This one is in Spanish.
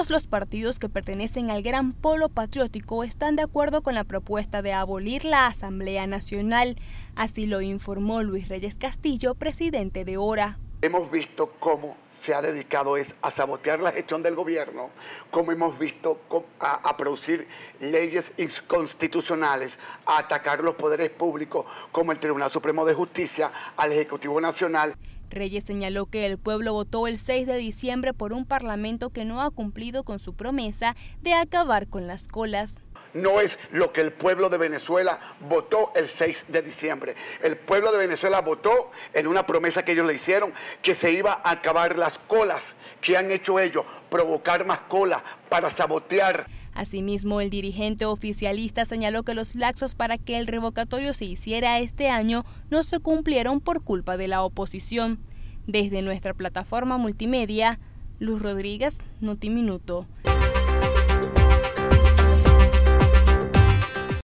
Todos los partidos que pertenecen al gran polo patriótico están de acuerdo con la propuesta de abolir la Asamblea Nacional, así lo informó Luis Reyes Castillo, presidente de ORA. Hemos visto cómo se ha dedicado es a sabotear la gestión del gobierno, como hemos visto a, producir leyes inconstitucionales, a atacar los poderes públicos como el Tribunal Supremo de Justicia, al Ejecutivo Nacional. Reyes señaló que el pueblo votó el 6 de diciembre por un parlamento que no ha cumplido con su promesa de acabar con las colas. No es lo que el pueblo de Venezuela votó el 6 de diciembre. El pueblo de Venezuela votó en una promesa que ellos le hicieron que se iba a acabar las colas. que han hecho ellos? Provocar más colas para sabotear. Asimismo, el dirigente oficialista señaló que los laxos para que el revocatorio se hiciera este año no se cumplieron por culpa de la oposición. Desde nuestra plataforma multimedia, Luz Rodríguez, Notiminuto.